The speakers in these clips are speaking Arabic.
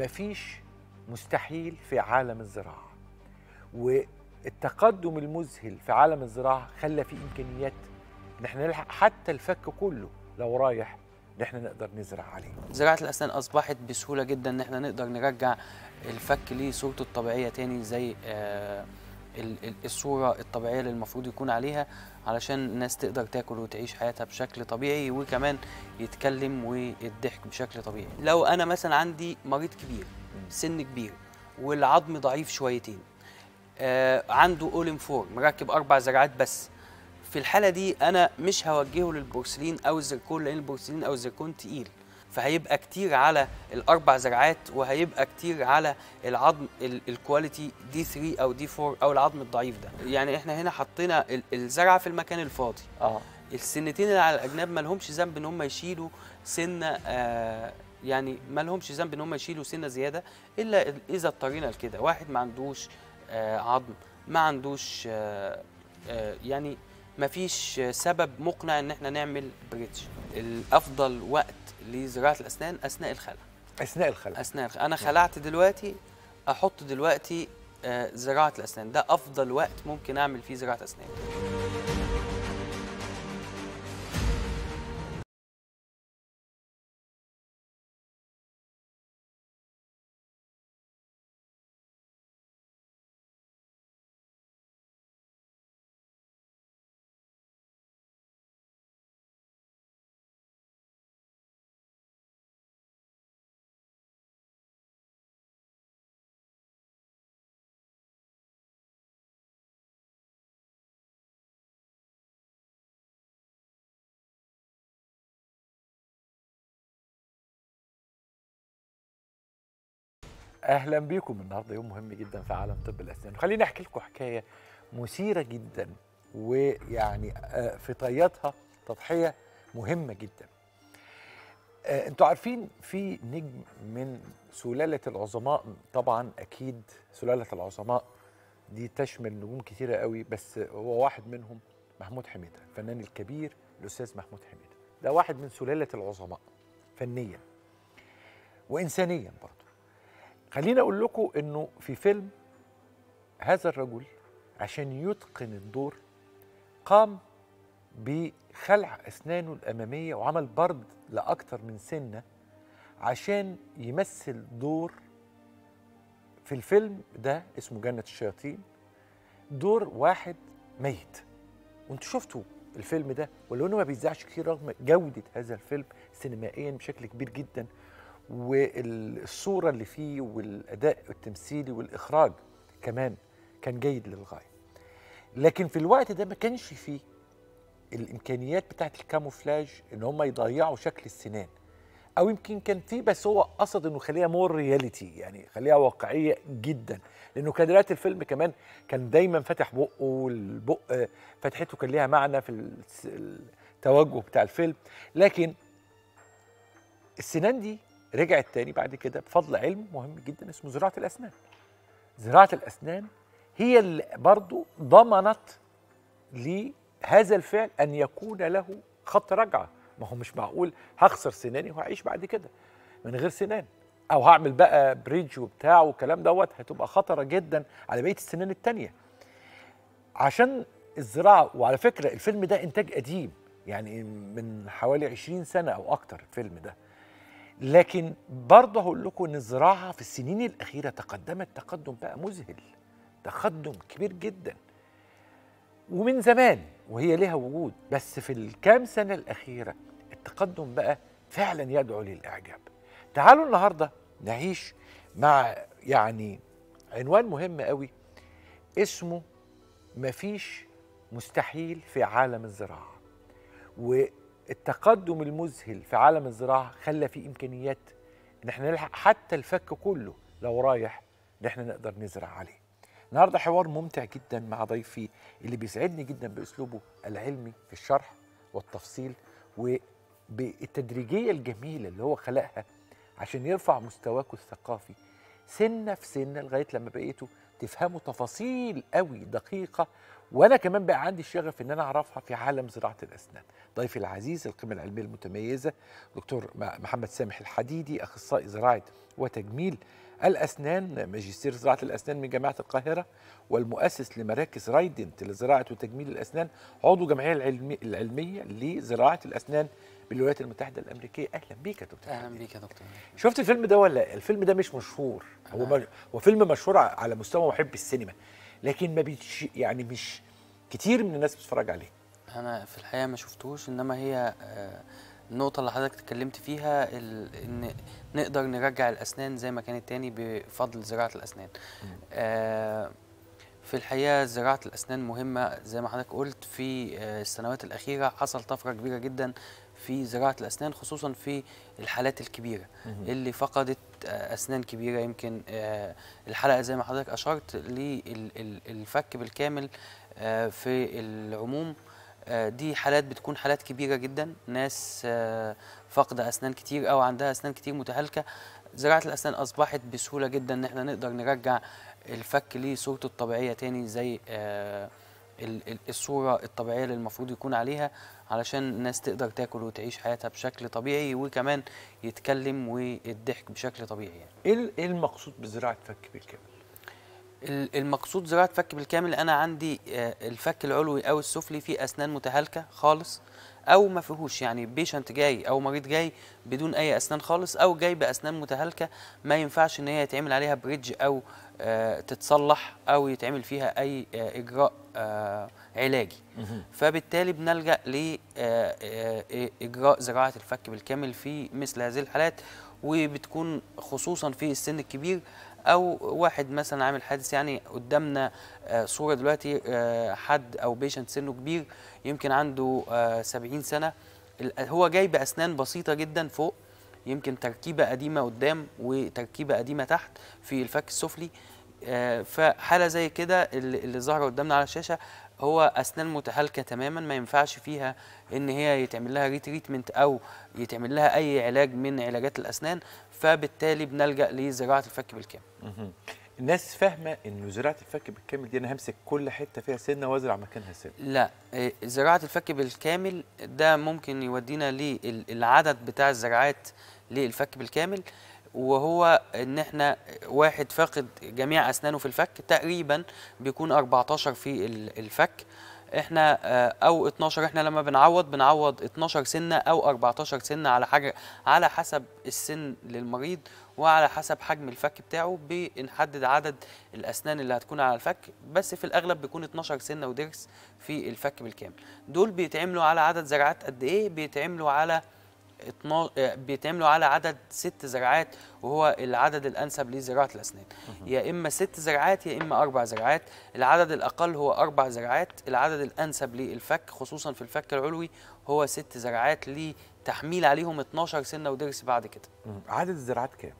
مفيش مستحيل في عالم الزراعة والتقدم المذهل في عالم الزراعة خلى في إمكانيات إن احنا نلحق حتى الفك كله لو رايح إن احنا نقدر نزرع عليه زراعة الأسنان أصبحت بسهولة جدا إن احنا نقدر نرجع الفك ليه صورته الطبيعية تاني زي آه الصوره الطبيعيه اللي المفروض يكون عليها علشان الناس تقدر تاكل وتعيش حياتها بشكل طبيعي وكمان يتكلم ويضحك بشكل طبيعي لو انا مثلا عندي مريض كبير سن كبير والعظم ضعيف شويتين آه عنده اولم فور مركب اربع زرعات بس في الحاله دي انا مش هوجهه للبورسلين او الزركون لان البورسلين او الزركون تقيل فهيبقى كتير على الاربع زرعات وهيبقى كتير على العظم الكواليتي دي 3 او دي 4 او العظم الضعيف ده يعني احنا هنا حطينا الزرعه في المكان الفاضي اه السنتين اللي على الاجناب ما لهمش ذنب ان هم يشيلوا سنه آه يعني ما لهمش ذنب ان هم يشيلوا سنه زياده الا اذا اضطرينا لكده واحد ما عندوش آه عظم ما عندوش آه آه يعني ما فيش سبب مقنع ان احنا نعمل بريتش الافضل وقت لزراعه الاسنان اثناء الخلع اثناء الخلع اثناء الخلع انا خلعت دلوقتي احط دلوقتي آه، زراعه الاسنان ده افضل وقت ممكن اعمل فيه زراعه اسنان اهلا بيكم النهارده يوم مهم جدا في عالم طب الاسنان وخليني احكي لكم حكايه مثيره جدا ويعني آه، في طياتها تضحيه مهمه جدا آه، انتوا عارفين في نجم من سلاله العظماء طبعا اكيد سلاله العظماء دي تشمل نجوم كثيره قوي بس هو واحد منهم محمود حميده الفنان الكبير الاستاذ محمود حميده ده واحد من سلاله العظماء فنيا وانسانيا برضه خليني اقول لكم انه في فيلم هذا الرجل عشان يتقن الدور قام بخلع اسنانه الاماميه وعمل برد لاكثر من سنه عشان يمثل دور في الفيلم ده اسمه جنه الشياطين دور واحد ميت وانتوا شفتوا الفيلم ده ولو انه ما بيتذاعش كتير رغم جوده هذا الفيلم سينمائيا بشكل كبير جدا والصورة اللي فيه والأداء التمثيلي والإخراج كمان كان جيد للغاية لكن في الوقت ده ما كانش فيه الإمكانيات بتاعة الكاموفلاج إن هم يضيعوا شكل السنان أو يمكن كان فيه بس هو قصد إنه خليها مور رياليتي يعني خليها واقعية جدا لأنه كادرات الفيلم كمان كان دايما فاتح بقه والبق فتحته كان ليها معنى في التوجه بتاع الفيلم لكن السنان دي رجعت تاني بعد كده بفضل علم مهم جدا اسمه زراعه الاسنان زراعه الاسنان هي اللي برضو ضمنت لهذا الفعل ان يكون له خط رجعه ما هو مش معقول هخسر سناني وهعيش بعد كده من غير سنان او هعمل بقى بريدج وبتاع والكلام دوت هتبقى خطره جدا على بقيه السنان التانيه عشان الزراعه وعلى فكره الفيلم ده انتاج قديم يعني من حوالي 20 سنه او اكتر الفيلم ده لكن برضه هقول لكم ان الزراعه في السنين الاخيره تقدمت تقدم بقى مذهل تقدم كبير جدا ومن زمان وهي لها وجود بس في الكام سنه الاخيره التقدم بقى فعلا يدعو للاعجاب تعالوا النهارده نعيش مع يعني عنوان مهم قوي اسمه مفيش مستحيل في عالم الزراعه التقدم المذهل في عالم الزراعه خلى في امكانيات ان احنا نلحق حتى الفك كله لو رايح ان احنا نقدر نزرع عليه. النهارده حوار ممتع جدا مع ضيفي اللي بيسعدني جدا باسلوبه العلمي في الشرح والتفصيل وبالتدريجيه الجميله اللي هو خلقها عشان يرفع مستواكوا الثقافي سنه في سنه لغايه لما بقيتوا تفهموا تفاصيل قوي دقيقه وانا كمان بقى عندي الشغف ان انا اعرفها في عالم زراعه الاسنان ضيفي العزيز القيمه العلميه المتميزه دكتور محمد سامح الحديدي اخصائي زراعه وتجميل الاسنان ماجستير زراعه الاسنان من جامعه القاهره والمؤسس لمراكز رايدنت لزراعه وتجميل الاسنان عضو الجمعيه العلميه لزراعه الاسنان بالولايات المتحده الامريكيه اهلا بيك يا دكتور اهلا بيك يا دكتور شفت الفيلم ده ولا الفيلم ده مش مشهور هو هو فيلم مشهور على مستوى محب السينما لكن ما بيتش يعني مش كتير من الناس بتتفرج عليه انا في الحقيقه ما شفتوش انما هي آه، النقطة اللي حضرتك اتكلمت فيها ان نقدر نرجع الاسنان زي ما كانت تاني بفضل زراعة الاسنان. آه، في الحقيقة زراعة الاسنان مهمة زي ما حضرتك قلت في آه، السنوات الاخيرة حصل طفرة كبيرة جدا في زراعه الاسنان خصوصا في الحالات الكبيره اللي فقدت آه، اسنان كبيره يمكن آه، الحلقه زي ما حضرتك اشرت للفك بالكامل آه، في العموم دي حالات بتكون حالات كبيره جدا ناس فاقده اسنان كتير او عندها اسنان كتير متهالكه زراعه الاسنان اصبحت بسهوله جدا ان احنا نقدر نرجع الفك لصورته الطبيعيه تاني زي آه الصوره الطبيعيه اللي المفروض يكون عليها علشان الناس تقدر تاكل وتعيش حياتها بشكل طبيعي وكمان يتكلم ويضحك بشكل طبيعي يعني. ايه, إيه المقصود بزراعه فك بالكامل؟ المقصود زراعه فك بالكامل انا عندي آه، الفك العلوي او السفلي فيه اسنان متهالكه خالص او ما فيهوش يعني بيشنت جاي او مريض جاي بدون اي اسنان خالص او جاي باسنان متهالكه ما ينفعش ان هي يتعمل عليها بريدج او آه، تتصلح او يتعمل فيها اي آه، اجراء آه، علاجي فبالتالي بنلجا لاجراء زراعه الفك بالكامل في مثل هذه الحالات وبتكون خصوصا في السن الكبير او واحد مثلا عامل حادث يعني قدامنا صوره دلوقتي حد او بيشنت سنه كبير يمكن عنده 70 سنه هو جاي باسنان بسيطه جدا فوق يمكن تركيبه قديمه قدام وتركيبه قديمه تحت في الفك السفلي آه، فحاله زي كده اللي ظاهره قدامنا على الشاشه هو اسنان متهالكه تماما ما ينفعش فيها ان هي يتعمل لها ريتريتمنت او يتعمل لها اي علاج من علاجات الاسنان فبالتالي بنلجا لزراعه الفك بالكامل الناس فاهمه ان زراعه الفك بالكامل دي انا همسك كل حته فيها سنه وازرع مكانها سنه لا إيه، زراعه الفك بالكامل ده ممكن يودينا للعدد بتاع الزراعات للفك بالكامل وهو ان احنا واحد فاقد جميع اسنانه في الفك تقريبا بيكون 14 في الفك احنا آه، او 12 احنا لما بنعوض بنعوض 12 سنه او 14 سنه على حاجه على حسب السن للمريض وعلى حسب حجم الفك بتاعه بنحدد عدد الاسنان اللي هتكون على الفك بس في الاغلب بيكون 12 سنه ودرس في الفك بالكامل دول بيتعملوا على عدد زراعات قد ايه بيتعملوا على 12 بيتعملوا على عدد ست زرعات وهو العدد الانسب لزراعه الاسنان يا اما ست زرعات يا اما اربع زرعات العدد الاقل هو اربع زرعات العدد الانسب للفك خصوصا في الفك العلوي هو ست زرعات لتحميل عليهم 12 سنه ودرس بعد كده عدد الزرعات كام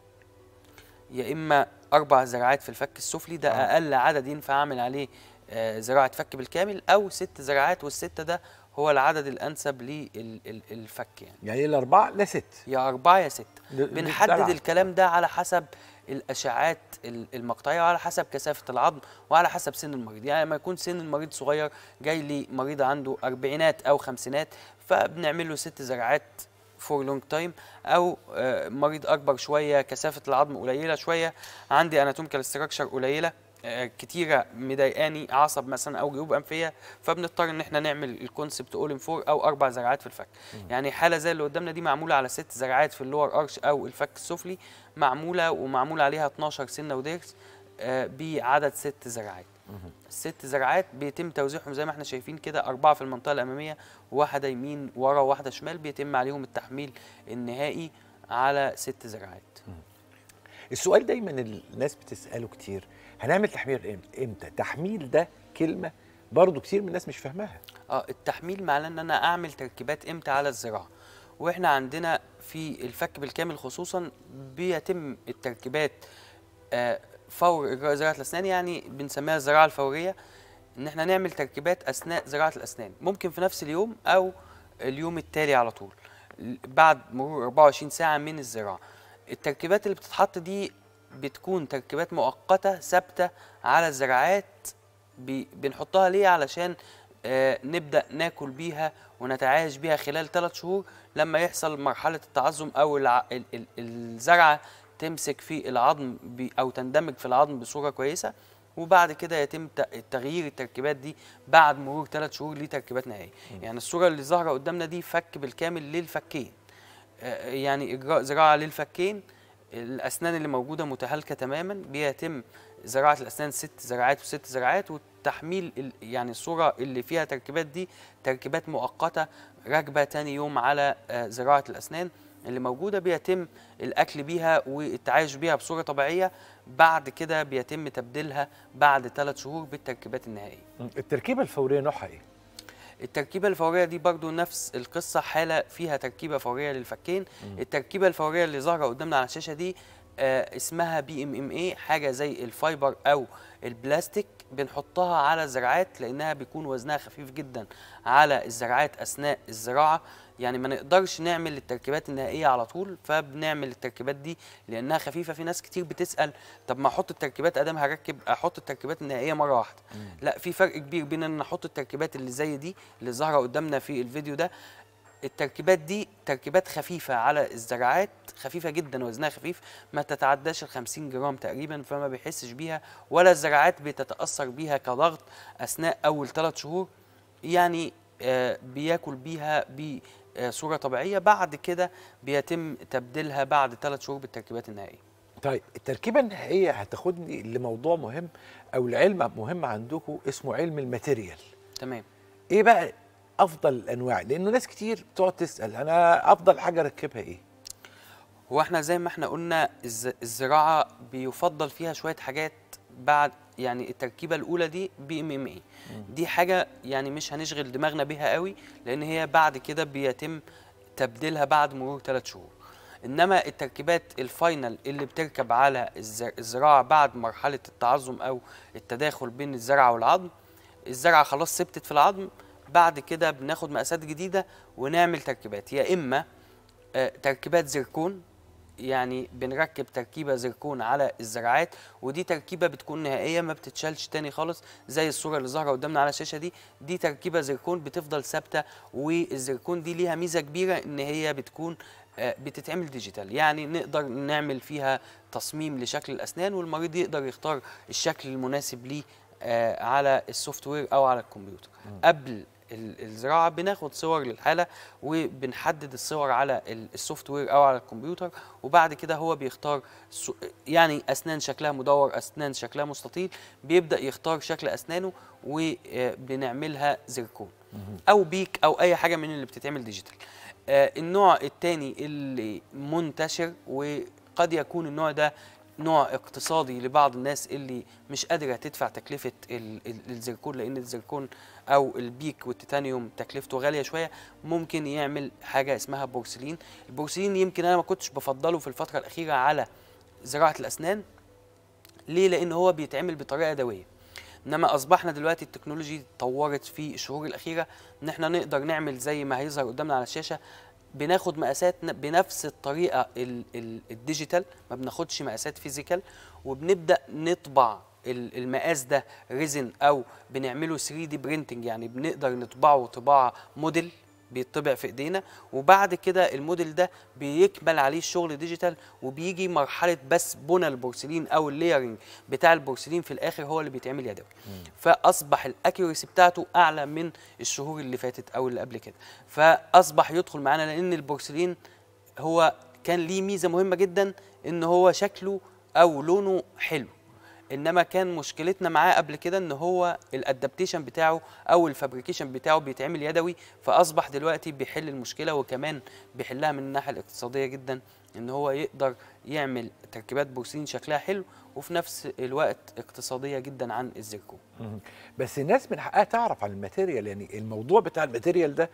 يا اما اربع زراعات في الفك السفلي ده آه. اقل عدد ينفع اعمل عليه آه، زراعه فك بالكامل او ست زراعات والسته ده هو العدد الانسب للفك يعني يعني الاربعه لست يا اربعه يا ست بنحدد الكلام ده على حسب الاشعاعات المقطعيه وعلى حسب كثافه العظم وعلى حسب سن المريض يعني لما يكون سن المريض صغير جاي لي مريض عنده اربعينات او خمسينات فبنعمل له ست زراعات فور لونج تايم او آه، مريض اكبر شويه كثافه العظم قليله شويه عندي اناتوميكال استراكشر قليله آه، كتيره مضايقاني عصب مثلا او جيوب انفيه فبنضطر ان احنا نعمل الكونسبت اول ان فور او اربع زرعات في الفك يعني حاله زي اللي قدامنا دي معموله على ست زرعات في اللور ارش او الفك السفلي معموله ومعمول عليها 12 سنه وديرس آه، بعدد ست زرعات ست زرعات بيتم توزيعهم زي ما احنا شايفين كده أربعة في المنطقة الأمامية واحدة يمين ورا وواحدة شمال بيتم عليهم التحميل النهائي على ست زرعات السؤال دايما الناس بتسأله كتير هنعمل تحميل امتى؟ تحميل ده كلمة برضو كتير من الناس مش فاهماها اه التحميل معناه ان انا اعمل تركيبات امتى على الزراعه واحنا عندنا في الفك بالكامل خصوصا بيتم التركيبات آه فور زراعه الاسنان يعني بنسميها الزراعه الفوريه ان احنا نعمل تركيبات اثناء زراعه الاسنان ممكن في نفس اليوم او اليوم التالي على طول بعد مرور 24 ساعه من الزراعه التركيبات اللي بتتحط دي بتكون تركيبات مؤقته ثابته على الزراعات بنحطها ليه علشان آه، نبدا ناكل بيها ونتعايش بيها خلال 3 شهور لما يحصل مرحله التعظم او الزرعه تمسك في العظم او تندمج في العظم بصوره كويسه وبعد كده يتم تغيير التركيبات دي بعد مرور ثلاث شهور لتركيبات نهائيه يعني الصوره اللي ظاهره قدامنا دي فك بالكامل للفكين آه، آه، يعني اجراء زراعه للفكين الاسنان اللي موجوده متهالكه تماما بيتم زراعه الاسنان ست زراعات وست زراعات وتحميل يعني الصوره اللي فيها تركيبات دي تركيبات مؤقته راكبه ثاني يوم على آه، زراعه الاسنان اللي موجوده بيتم الاكل بيها والتعايش بيها بصوره طبيعيه بعد كده بيتم تبديلها بعد ثلاث شهور بالتركيبات النهائيه. التركيبه الفوريه نوعها ايه؟ التركيبة الفورية دي برضو نفس القصة حالة فيها تركيبة فورية للفكين التركيبة الفورية اللي ظاهرة قدامنا على الشاشة دي آه اسمها بي ام ام اي حاجة زي الفايبر أو البلاستيك بنحطها على الزراعات لأنها بيكون وزنها خفيف جدا على الزراعات أثناء الزراعة يعني ما نقدرش نعمل التركيبات النهائيه على طول فبنعمل التركيبات دي لانها خفيفه في ناس كتير بتسال طب ما احط التركيبات ادام هركب احط التركيبات النهائيه مره واحده لا في فرق كبير بين ان احط التركيبات اللي زي دي اللي ظاهره قدامنا في الفيديو ده التركيبات دي تركيبات خفيفة على الزرعات خفيفة جدا وزنها خفيف ما تتعداش ال 50 جرام تقريبا فما بيحسش بيها ولا الزرعات بتتأثر بيها كضغط أثناء أول ثلاث شهور يعني آه بياكل بيها بي آه، صوره طبيعيه بعد كده بيتم تبديلها بعد ثلاث شهور بالتركيبات النهائيه طيب التركيبه النهائيه هتاخدني لموضوع مهم او العلم مهم عندكم اسمه علم الماتيريال تمام ايه بقى افضل الانواع لانه ناس كتير بتقعد تسال انا افضل حاجه اركبها ايه هو احنا زي ما احنا قلنا الزراعه بيفضل فيها شويه حاجات بعد يعني التركيبه الاولى دي بي ام ام اي دي حاجه يعني مش هنشغل دماغنا بيها قوي لان هي بعد كده بيتم تبديلها بعد مرور ثلاث شهور انما التركيبات الفاينل اللي بتركب على الزراعه بعد مرحله التعظم او التداخل بين الزرعه والعظم الزرعه خلاص ثبتت في العظم بعد كده بناخد مقاسات جديده ونعمل تركيبات يا اما آه، تركيبات زركون يعني بنركب تركيبه زركون على الزراعات ودي تركيبه بتكون نهائيه ما بتتشالش تاني خالص زي الصوره اللي ظاهره قدامنا على الشاشه دي دي تركيبه زركون بتفضل ثابته والزركون دي ليها ميزه كبيره ان هي بتكون آه، بتتعمل ديجيتال يعني نقدر نعمل فيها تصميم لشكل الاسنان والمريض يقدر يختار الشكل المناسب ليه آه، على السوفت وير او على الكمبيوتر قبل الزراعه بناخد صور للحاله وبنحدد الصور على السوفت وير او على الكمبيوتر وبعد كده هو بيختار يعني اسنان شكلها مدور اسنان شكلها مستطيل بيبدا يختار شكل اسنانه وبنعملها آه، زركون او بيك او اي حاجه من اللي بتتعمل ديجيتال آه، النوع الثاني اللي منتشر وقد يكون النوع ده نوع اقتصادي لبعض الناس اللي مش قادره تدفع تكلفه الزركون لان الزركون او البيك والتيتانيوم تكلفته غاليه شويه ممكن يعمل حاجه اسمها بورسلين البورسلين يمكن انا ما كنتش بفضله في الفتره الاخيره على زراعه الاسنان ليه لان هو بيتعمل بطريقه يدويه انما اصبحنا دلوقتي التكنولوجي اتطورت في الشهور الاخيره ان احنا نقدر نعمل زي ما هيظهر قدامنا على الشاشه بناخد مقاسات بنفس الطريقه الديجيتال ما بناخدش مقاسات فيزيكال وبنبدا نطبع المقاس ده ريزن او بنعمله 3 دي برينتنج يعني بنقدر نطبعه طباعه موديل بيطبع في ايدينا وبعد كده الموديل ده بيكمل عليه الشغل ديجيتال وبيجي مرحله بس بنى البورسلين او الليرنج بتاع البورسلين في الاخر هو اللي بيتعمل يدوي فاصبح الاكيوريسي بتاعته اعلى من الشهور اللي فاتت او اللي قبل كده فاصبح يدخل معانا لان البورسلين هو كان ليه ميزه مهمه جدا ان هو شكله او لونه حلو انما كان مشكلتنا معاه قبل كده ان هو الادابتيشن بتاعه او الفابريكيشن بتاعه بيتعمل يدوي فاصبح دلوقتي بيحل المشكله وكمان بيحلها من الناحيه الاقتصاديه جدا ان هو يقدر يعمل تركيبات بورسلين شكلها حلو وفي نفس الوقت اقتصاديه جدا عن الزيركون بس الناس من حقها تعرف عن الماتيريال يعني الموضوع بتاع الماتيريال ده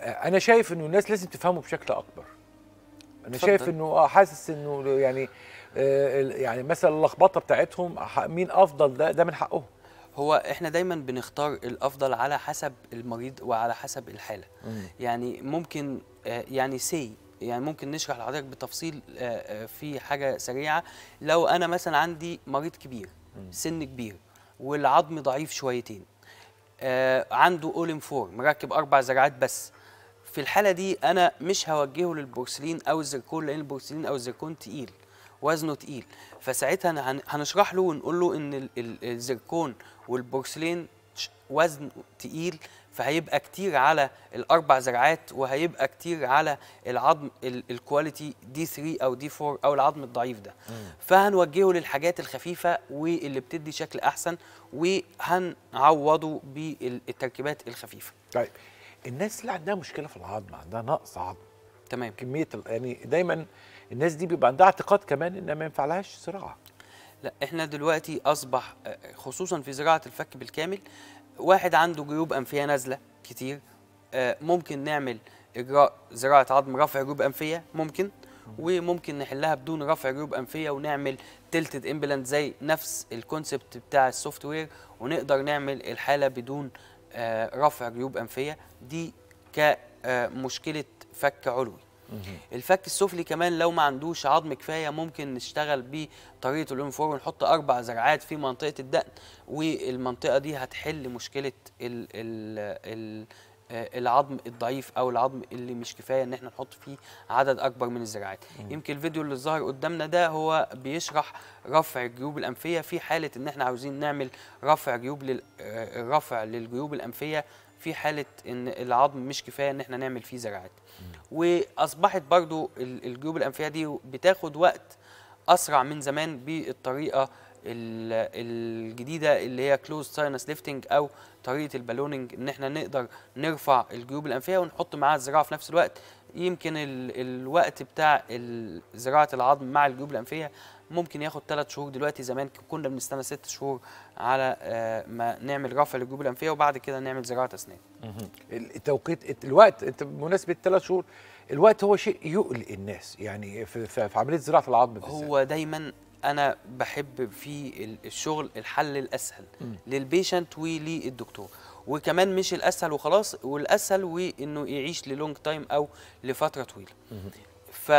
انا شايف انه الناس لازم تفهمه بشكل اكبر انا شايف انه اه حاسس انه يعني آه، يعني مثلا اللخبطه بتاعتهم مين افضل ده ده من حقهم هو احنا دايما بنختار الافضل على حسب المريض وعلى حسب الحاله مم. يعني ممكن آه، يعني سي يعني ممكن نشرح لحضرتك بتفصيل آه، في حاجه سريعه لو انا مثلا عندي مريض كبير سن كبير والعظم ضعيف شويتين عنده اولين فور مركب اربع زراعات بس في الحاله دي انا مش هوجهه للبورسلين او الزركون لان البورسلين او الزركون تقيل وزنه تقيل فساعتها هنشرح له ونقول له ان الزركون والبورسلين وزن تقيل فهيبقى كتير على الاربع زرعات وهيبقى كتير على العظم الكواليتي دي 3 او دي 4 او العظم الضعيف ده فهنوجهه للحاجات الخفيفه واللي بتدي شكل احسن وهنعوضه بالتركيبات الخفيفه طيب الناس اللي عندها مشكله في العظم عندها نقص عظم تمام كميه يعني دايما الناس دي بيبقى عندها اعتقاد كمان ان ما ينفعلهاش زراعه لا احنا دلوقتي اصبح آه، آه، خصوصا في زراعه الفك بالكامل واحد عنده جيوب انفيه نازله كتير آه، ممكن نعمل اجراء زراعه عظم رفع جيوب انفيه ممكن وممكن نحلها بدون رفع جيوب انفيه ونعمل تلتد امبلانت زي نفس الكونسبت بتاع السوفت وير ونقدر نعمل الحاله بدون رفع جيوب انفيه دي كمشكله فك علوي الفك السفلي كمان لو ما عندوش عظم كفايه ممكن نشتغل بطريقه الانفور فور ونحط اربع زرعات في منطقه الدقن والمنطقه دي هتحل مشكله الـ الـ الـ آه، العظم الضعيف او العظم اللي مش كفايه ان احنا نحط فيه عدد اكبر من الزراعات يمكن الفيديو اللي ظهر قدامنا ده هو بيشرح رفع الجيوب الانفيه في حاله ان احنا عاوزين نعمل رفع جيوب للرفع آه، للجيوب الانفيه في حاله ان العظم مش كفايه ان احنا نعمل فيه زراعات واصبحت برضو الجيوب الانفيه دي بتاخد وقت اسرع من زمان بالطريقه الجديده اللي هي كلوز ساينس ليفتنج او طريقه البالوننج ان احنا نقدر نرفع الجيوب الانفيه ونحط معاها الزراعه في نفس الوقت يمكن الوقت بتاع زراعه العظم مع الجيوب الانفيه ممكن ياخد ثلاث شهور دلوقتي زمان كنا بنستنى ست شهور على آه، ما نعمل رفع للجيوب الانفيه وبعد كده نعمل زراعه اسنان. التوقيت الوقت انت بمناسبه ثلاث شهور الوقت هو شيء يقلق الناس يعني في, في عمليه زراعه العظم بالذات. هو دايما انا بحب في الشغل الحل الاسهل للبيشنت وللدكتور وكمان مش الاسهل وخلاص والاسهل وانه يعيش للونج تايم او لفتره طويله. ف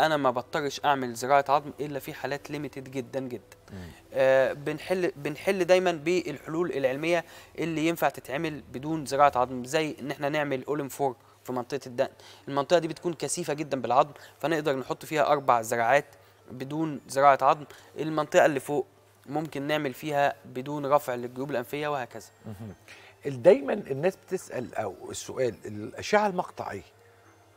انا ما بضطرش اعمل زراعه عظم الا في حالات ليميتد جدا جدا آه بنحل بنحل دايما بالحلول العلميه اللي ينفع تتعمل بدون زراعه عظم زي ان احنا نعمل اولم فور في منطقه الدقن المنطقه دي بتكون كثيفه جدا بالعظم فنقدر نحط فيها اربع زراعات بدون زراعه عظم المنطقه اللي فوق ممكن نعمل فيها بدون رفع للجيوب الانفيه وهكذا دايما الناس بتسال او السؤال الاشعه المقطعيه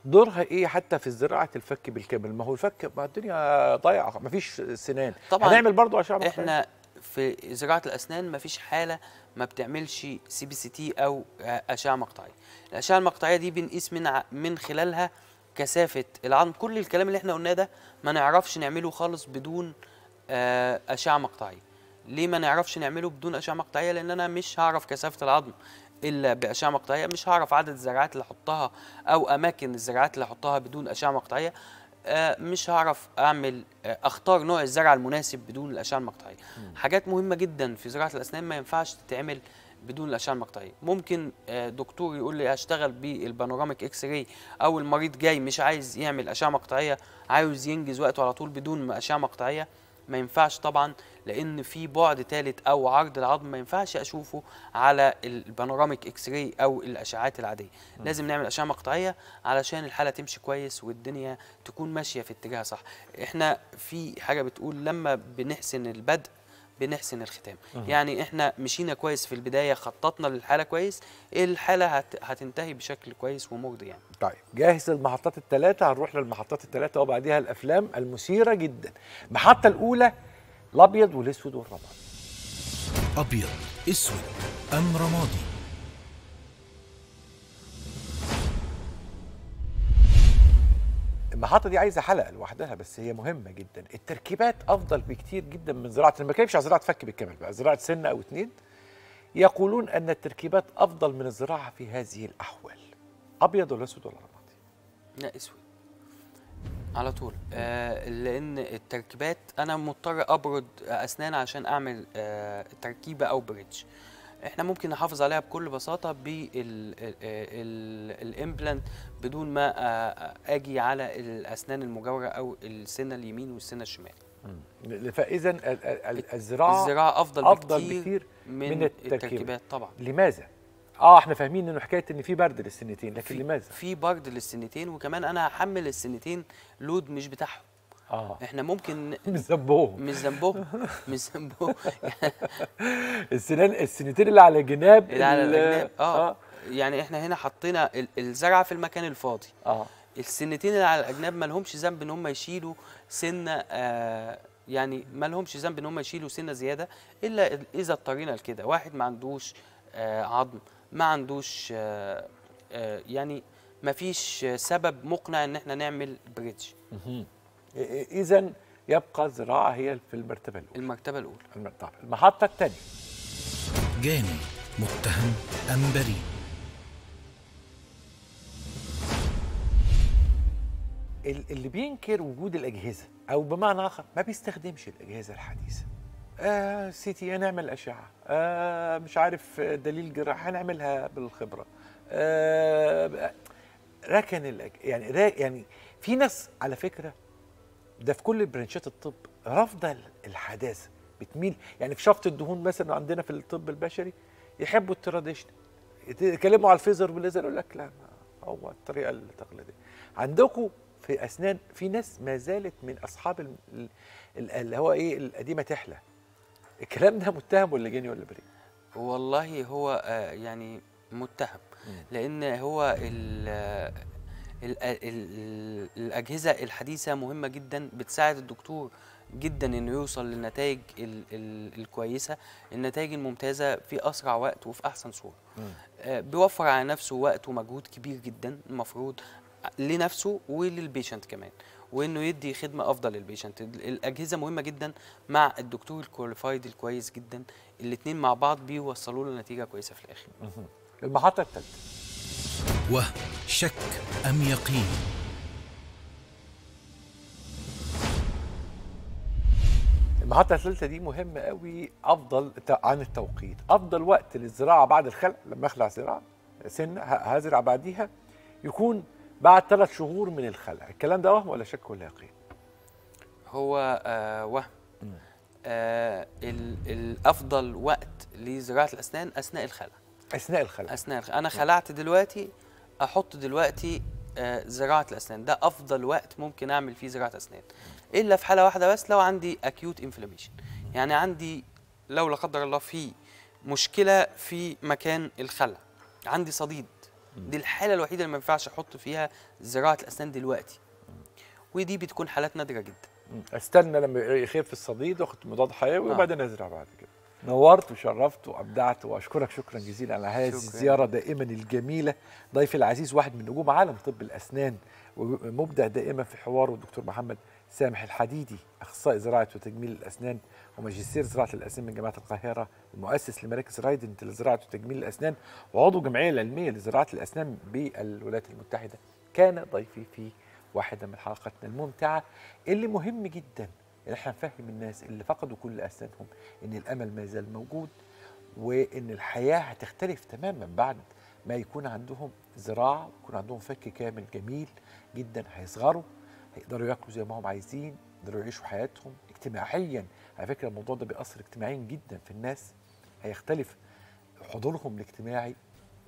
دورها ايه حتى في زراعه الفك بالكامل ما هو الفك ما الدنيا ضايعه ما فيش سنان طبعا هنعمل برضو عشان احنا في زراعه الاسنان ما فيش حاله ما بتعملش سي بي سي تي او اشعه مقطعيه الاشعه المقطعيه دي بنقيس من من خلالها كثافه العظم كل الكلام اللي احنا قلناه ده ما نعرفش نعمله خالص بدون آه، اشعه مقطعيه ليه ما نعرفش نعمله بدون اشعه مقطعيه لان انا مش هعرف كثافه العظم الا باشعه مقطعيه مش هعرف عدد الزراعات اللي احطها او اماكن الزراعات اللي احطها بدون اشعه مقطعيه آه، مش هعرف اعمل آه، اختار نوع الزرع المناسب بدون الاشعه المقطعيه حاجات مهمه جدا في زراعه الاسنان ما ينفعش تتعمل بدون الاشعه المقطعيه ممكن آه، دكتور يقول لي هشتغل بالبانوراميك اكس راي او المريض جاي مش عايز يعمل اشعه مقطعيه عايز ينجز وقته على طول بدون اشعه مقطعيه ما ينفعش طبعا لان في بعد ثالث او عرض العظم ما ينفعش اشوفه على البانوراميك اكس راي او الاشعاعات العاديه م. لازم نعمل اشعه مقطعيه علشان الحاله تمشي كويس والدنيا تكون ماشيه في اتجاه صح احنا في حاجه بتقول لما بنحسن البدء بنحسن الختام أه. يعني احنا مشينا كويس في البدايه خططنا للحاله كويس الحاله هتنتهي بشكل كويس ومجدي يعني طيب جاهز المحطات الثلاثه هنروح للمحطات الثلاثه وبعديها الافلام المثيره جدا المحطه الاولى الابيض والاسود والرمادي ابيض اسود ام رمادي المحطه دي عايزه حلقه لوحدها بس هي مهمه جدا التركيبات افضل بكتير جدا من زراعه ما بتكلمش على زراعه فك بالكامل بقى زراعه سنه او اتنين يقولون ان التركيبات افضل من الزراعه في هذه الاحوال ابيض ولا اسود ولا رمادي لا اسود على طول آه لان التركيبات انا مضطر ابرد اسنان عشان اعمل آه تركيبه او بريدج احنا ممكن نحافظ عليها بكل بساطه بالامبلانت بدون ما اجي على الاسنان المجاوره او السنه اليمين والسنه الشمال فاذا الزراعه الزراعه افضل, أفضل بكتير, بكتير من, من التركيبات. طبعا لماذا اه احنا فاهمين انه حكايه ان في برد للسنتين لكن في لماذا في برد للسنتين وكمان انا هحمل السنتين لود مش بتاعهم آه. احنا ممكن مش ذنبهم مش ذنبهم مش ذنبهم السنان السنتين اللي على جناب اللي على جناب آه. اه يعني احنا هنا حطينا الزرعه في المكان الفاضي اه السنتين اللي على الاجناب ما لهمش ذنب ان هم يشيلوا سنه آه يعني ما لهمش ذنب ان هم يشيلوا سنه زياده الا اذا اضطرينا لكده واحد ما عندوش آه عظم ما عندوش آه آه يعني ما فيش سبب مقنع ان احنا نعمل بريدج اذا يبقى الزراعه هي في المرتبه الاولى المرتبه الاولى المرتبه المحطه الثانيه جاني متهم ام بريء اللي بينكر وجود الاجهزه او بمعنى اخر ما بيستخدمش الاجهزه الحديثه آه سي تي هنعمل اشعه آه مش عارف دليل جراح هنعملها بالخبره آه ركن الأج... يعني را... يعني في ناس على فكره ده في كل برانشات الطب رافضه الحداثه بتميل يعني في شفط الدهون مثلا عندنا في الطب البشري يحبوا التراديشن يتكلموا على الفيزر والليزر يقول لك لا هو الطريقه التقليديه عندكم في اسنان في ناس ما زالت من اصحاب اللي هو ايه القديمه تحلى الكلام ده متهم ولا جيني ولا بريء والله هو آه، يعني متهم لان هو الاجهزه الحديثه مهمه جدا بتساعد الدكتور جدا انه يوصل للنتائج ال ال الكويسه النتائج الممتازه في اسرع وقت وفي احسن صوره آه بيوفر على نفسه وقت ومجهود كبير جدا المفروض لنفسه وللبيشنت كمان وانه يدي خدمه افضل للبيشنت الاجهزه مهمه جدا مع الدكتور الكواليفايد الكويس جدا الاثنين مع بعض بيوصلوا له نتيجه كويسه في الاخر المحطه الثالثه وهم شك أم يقين المحطة الثالثة دي مهمة قوي أفضل عن التوقيت أفضل وقت للزراعة بعد الخلع لما أخلع زراعة سنة هزرع بعديها يكون بعد ثلاث شهور من الخلع الكلام ده وهم ولا شك ولا يقين هو آه وهم آه الافضل وقت لزراعه الاسنان اثناء الخلع اثناء الخلع اثناء الخلع انا خلعت دلوقتي احط دلوقتي آه، زراعه الاسنان ده افضل وقت ممكن اعمل فيه زراعه اسنان الا في حاله واحده بس لو عندي اكيوت انفلاميشن يعني عندي لو لا قدر الله في مشكله في مكان الخلع عندي صديد دي الحاله الوحيده اللي ما ينفعش احط فيها زراعه الاسنان دلوقتي ودي بتكون حالات نادره جدا استنى لما يخف الصديد واخد مضاد حيوي آه. وبعدين ازرع بعد كده نورت وشرفت وابدعت واشكرك شكرا جزيلا على هذه الزياره دائما الجميله ضيفي العزيز واحد من نجوم عالم طب الاسنان ومبدع دائما في حواره الدكتور محمد سامح الحديدي اخصائي زراعه وتجميل الاسنان وماجستير زراعه الاسنان من جامعه القاهره المؤسس لمراكز رايدنت لزراعه وتجميل الاسنان وعضو الجمعيه العلميه لزراعه الاسنان بالولايات المتحده كان ضيفي في واحده من حلقاتنا الممتعه اللي مهم جدا ان احنا نفهم الناس اللي فقدوا كل اسنانهم ان الامل ما زال موجود وان الحياه هتختلف تماما بعد ما يكون عندهم زراعه يكون عندهم فك كامل جميل جدا هيصغروا هيقدروا ياكلوا زي ما هم عايزين يقدروا يعيشوا حياتهم اجتماعيا على فكره الموضوع ده بيأثر اجتماعيا جدا في الناس هيختلف حضورهم الاجتماعي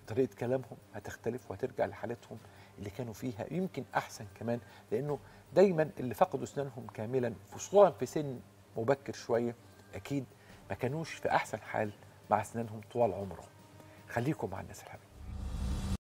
طريقه كلامهم هتختلف وهترجع لحالتهم اللي كانوا فيها يمكن احسن كمان لانه دايما اللي فقدوا اسنانهم كاملا خصوصا في سن مبكر شويه اكيد ما كانوش في احسن حال مع اسنانهم طوال عمرهم خليكم مع الناس الحبيبه